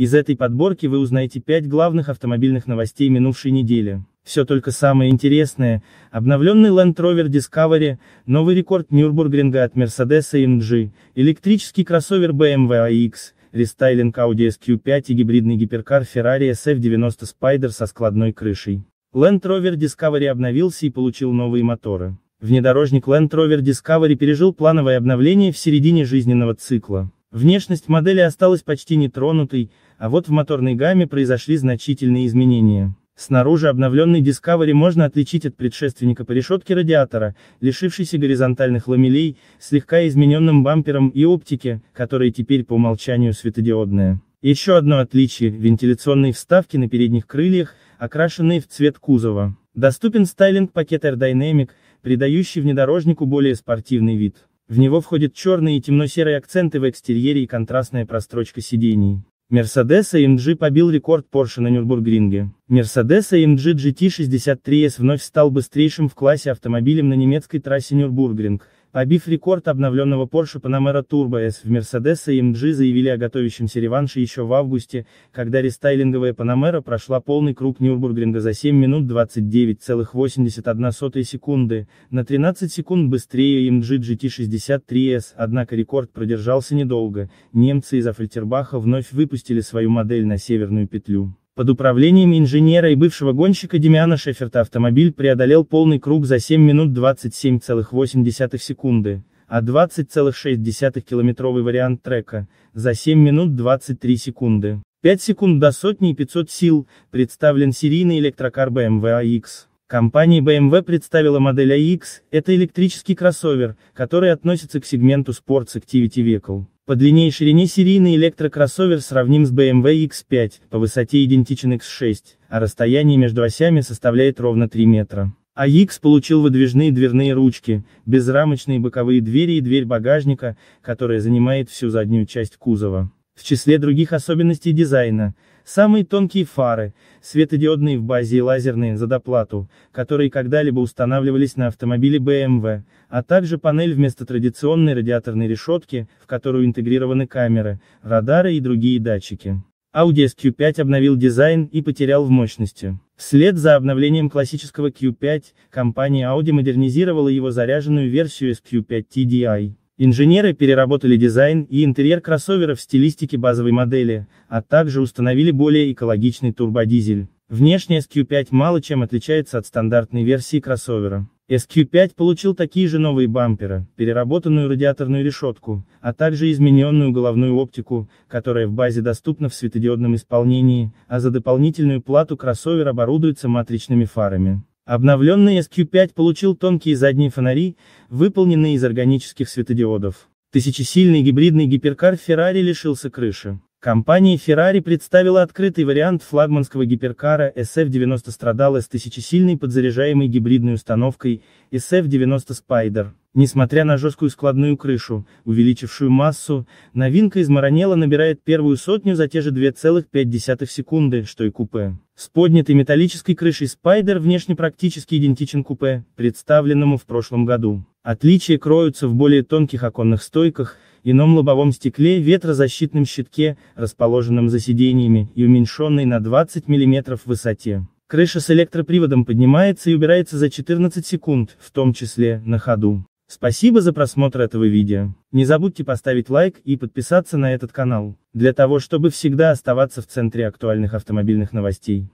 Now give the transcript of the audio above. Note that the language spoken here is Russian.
Из этой подборки вы узнаете 5 главных автомобильных новостей минувшей недели. Все только самое интересное, обновленный Land Rover Discovery, новый рекорд Нюрбургринга от Mercedes AMG, электрический кроссовер BMW iX, рестайлинг Audi SQ5 и гибридный гиперкар Ferrari SF90 Spider со складной крышей. Land Rover Discovery обновился и получил новые моторы. Внедорожник Land Rover Discovery пережил плановое обновление в середине жизненного цикла. Внешность модели осталась почти нетронутой, а вот в моторной гамме произошли значительные изменения. Снаружи обновленный Discovery можно отличить от предшественника по решетке радиатора, лишившейся горизонтальных ламелей, слегка измененным бампером и оптике, которая теперь по умолчанию светодиодная. Еще одно отличие – вентиляционные вставки на передних крыльях, окрашенные в цвет кузова. Доступен стайлинг-пакет Air придающий внедорожнику более спортивный вид. В него входят черные и темно-серые акценты в экстерьере и контрастная прострочка сидений. Mercedes AMG побил рекорд Porsche на Нюрбургринге. Mercedes AMG GT63S вновь стал быстрейшим в классе автомобилем на немецкой трассе Нюрбургринг. Побив рекорд обновленного Porsche Panamera Turbo S в Mercedes и MG заявили о готовящемся реванше еще в августе, когда рестайлинговая Panamera прошла полный круг Нюрбургринга за 7 минут 29,81 секунды, на 13 секунд быстрее MG GT63S, однако рекорд продержался недолго, немцы из Афальтербаха вновь выпустили свою модель на северную петлю. Под управлением инженера и бывшего гонщика Демиана Шеферта автомобиль преодолел полный круг за 7 минут 27,8 секунды, а 20,6-километровый вариант трека – за 7 минут 23 секунды. 5 секунд до сотни и 500 сил, представлен серийный электрокар BMW AX. Компания BMW представила модель AX, это электрический кроссовер, который относится к сегменту Sports Activity Vehicle. По длине и ширине серийный электрокроссовер сравним с BMW X5, по высоте идентичен X6, а расстояние между осями составляет ровно 3 метра. АИКС получил выдвижные дверные ручки, безрамочные боковые двери и дверь багажника, которая занимает всю заднюю часть кузова. В числе других особенностей дизайна, самые тонкие фары, светодиодные в базе и лазерные за доплату, которые когда-либо устанавливались на автомобиле BMW, а также панель вместо традиционной радиаторной решетки, в которую интегрированы камеры, радары и другие датчики. Audi q 5 обновил дизайн и потерял в мощности. Вслед за обновлением классического Q5, компания Audi модернизировала его заряженную версию SQ5 TDI. Инженеры переработали дизайн и интерьер кроссовера в стилистике базовой модели, а также установили более экологичный турбодизель. Внешне SQ5 мало чем отличается от стандартной версии кроссовера. SQ5 получил такие же новые бамперы, переработанную радиаторную решетку, а также измененную головную оптику, которая в базе доступна в светодиодном исполнении, а за дополнительную плату кроссовер оборудуется матричными фарами. Обновленный SQ5 получил тонкие задние фонари, выполненные из органических светодиодов. Тысячесильный гибридный гиперкар Ferrari лишился крыши. Компания Ferrari представила открытый вариант флагманского гиперкара SF90 страдал с тысячесильной подзаряжаемой гибридной установкой SF90 Spider. Несмотря на жесткую складную крышу, увеличившую массу, новинка из Маранелла набирает первую сотню за те же 2,5 секунды, что и купе. С поднятой металлической крышей Spider внешне практически идентичен купе, представленному в прошлом году. Отличия кроются в более тонких оконных стойках, ином лобовом стекле ветрозащитном щитке, расположенном за сиденьями, и уменьшенной на 20 мм в высоте. Крыша с электроприводом поднимается и убирается за 14 секунд, в том числе, на ходу. Спасибо за просмотр этого видео. Не забудьте поставить лайк и подписаться на этот канал, для того чтобы всегда оставаться в центре актуальных автомобильных новостей.